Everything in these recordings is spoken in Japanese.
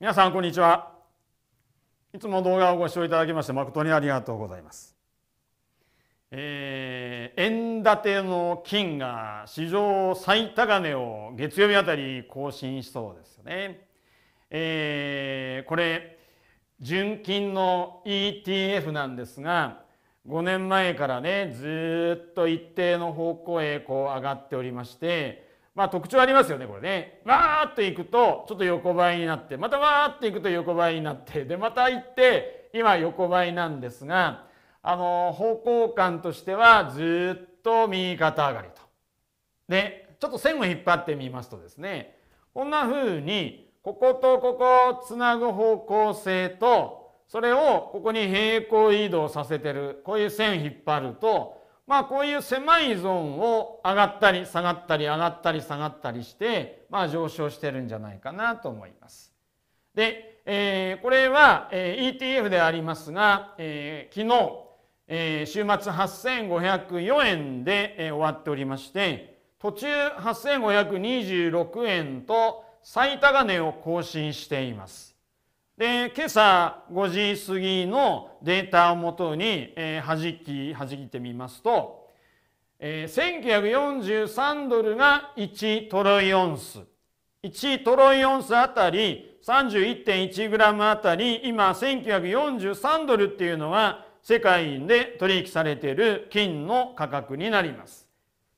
皆さんこんにちはいつも動画をご視聴いただきまして誠にありがとうございます、えー、円建ての金が史上最高値を月曜日あたり更新しそうですよね、えー、これ純金の ETF なんですが5年前からねずっと一定の方向へこう上がっておりましてまあ特徴ありますよねこれねわーっといくとちょっと横ばいになってまたわーっといくと横ばいになってでまた行って今横ばいなんですがあの方向感としてはずっと右肩上がりと。でちょっと線を引っ張ってみますとですねこんな風にこことここをつなぐ方向性とそれをここに平行移動させてるこういう線引っ張るとまあこういう狭いゾーンを上がったり下がったり上がったり下がったりして、まあ、上昇してるんじゃないかなと思います。で、えー、これは、え ETF でありますが、えー、昨日、えー、週末8504円で、え終わっておりまして途中8526円と最高値を更新しています。で、今朝5時過ぎのデータをもとに、えー、弾き、弾いてみますと、えー、1943ドルが1トロイオンス。1トロイオンスあたり 31.1g あたり今1943ドルっていうのは世界で取引されている金の価格になります。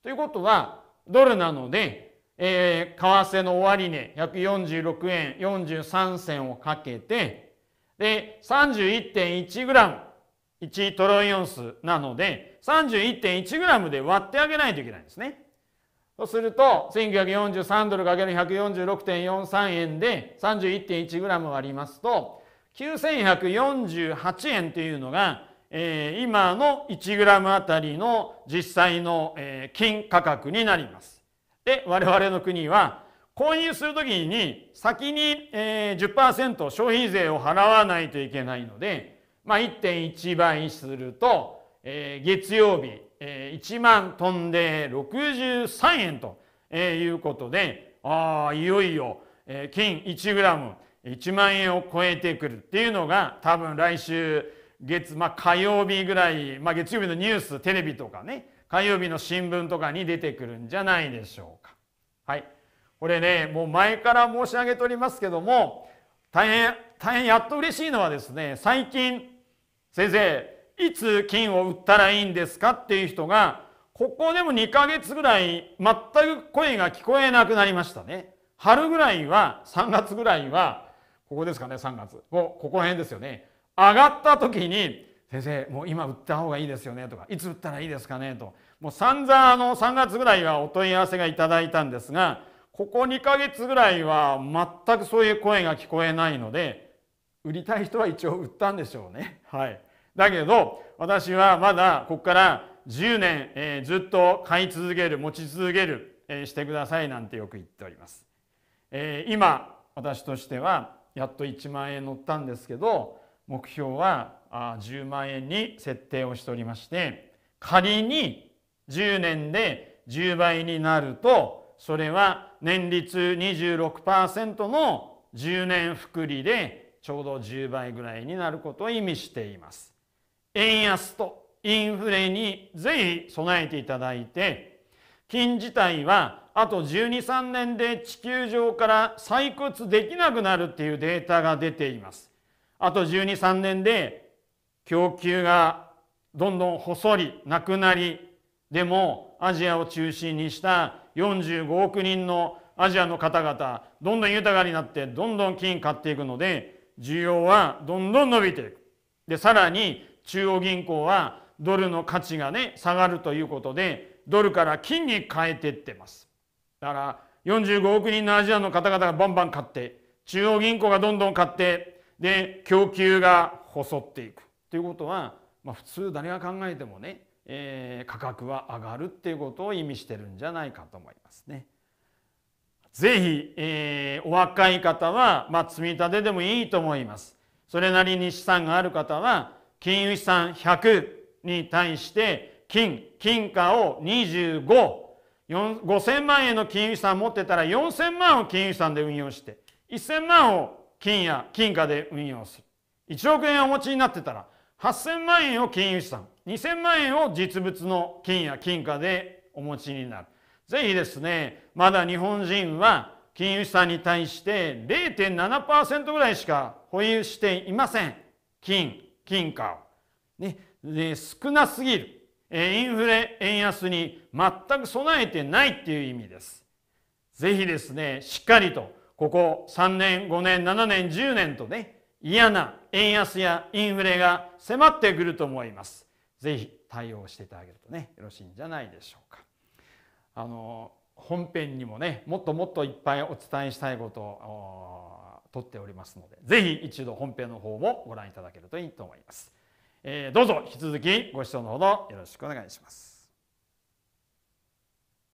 ということはドルなのでえー、為替の終値146円43銭をかけて、で、31.1g、1トロイオンスなので、31.1g で割ってあげないといけないんですね。そうすると、1943ドルかける1 4 6 4 3円で 31.1g 割りますと、9148円というのが、えー、今の 1g あたりの実際の、えー、金価格になります。で我々の国は購入する時に先に10%消費税を払わないといけないので、まあ、1.1倍すると月曜日1万飛んで63円ということでああいよいよ金 1g1 万円を超えてくるっていうのが多分来週月、まあ、火曜日ぐらい、まあ、月曜日のニューステレビとかね火曜日の新聞とかに出てくるんじゃないでしょうか。はい。これね、もう前から申し上げておりますけども、大変、大変やっと嬉しいのはですね、最近、先生、いつ金を売ったらいいんですかっていう人が、ここでも2ヶ月ぐらい全く声が聞こえなくなりましたね。春ぐらいは、3月ぐらいは、ここですかね、3月。こここら辺ですよね。上がった時に、先生もう今売った方がいいですよねとかいつ売ったらいいですかねともう散々あの3月ぐらいはお問い合わせがいただいたんですがここ2ヶ月ぐらいは全くそういう声が聞こえないので売りたい人は一応売ったんでしょうね。はい、だけど私はまだここから10年、えー、ずっと買い続ける持ち続ける、えー、してくださいなんてよく言っております。えー、今私としてはやっと1万円乗ったんですけど目標は10万円に設定をしておりまして仮に10年で10倍になるとそれは年率26%の10年複利でちょうど10倍ぐらいになることを意味しています。円安とインフレにぜひ備えていただいて金自体はあと123年で地球上から採掘できなくなるっていうデータが出ています。あと12、3年で供給がどんどん細り、なくなり、でもアジアを中心にした45億人のアジアの方々、どんどん豊かになって、どんどん金買っていくので、需要はどんどん伸びていく。で、さらに中央銀行はドルの価値がね、下がるということで、ドルから金に変えていってます。だから、45億人のアジアの方々がバンバン買って、中央銀行がどんどん買って、で供給が細っていくということは、まあ、普通誰が考えてもね、えー、価格は上がるっていうことを意味してるんじゃないかと思いますね。ぜひ、えー、お若い方は、まあ、積み立てでもいいと思います。それなりに資産がある方は金融資産100に対して金金貨を25 5000万円の金融資産持ってたら4000万を金融資産で運用して1000万を金や金貨で運用する1億円お持ちになってたら8000万円を金融資産2000万円を実物の金や金貨でお持ちになるぜひですねまだ日本人は金融資産に対して0.7%ぐらいしか保有していません金金貨を、ね、で少なすぎるインフレ円安に全く備えてないっていう意味ですぜひですねしっかりとここ3年、5年、7年、10年とね、嫌な円安やインフレが迫ってくると思います。ぜひ対応していただけるとね、よろしいんじゃないでしょうか。あの、本編にもね、もっともっといっぱいお伝えしたいことを取っておりますので、ぜひ一度本編の方もご覧いただけるといいと思います。えー、どうぞ引き続きご視聴のほどよろしくお願いします。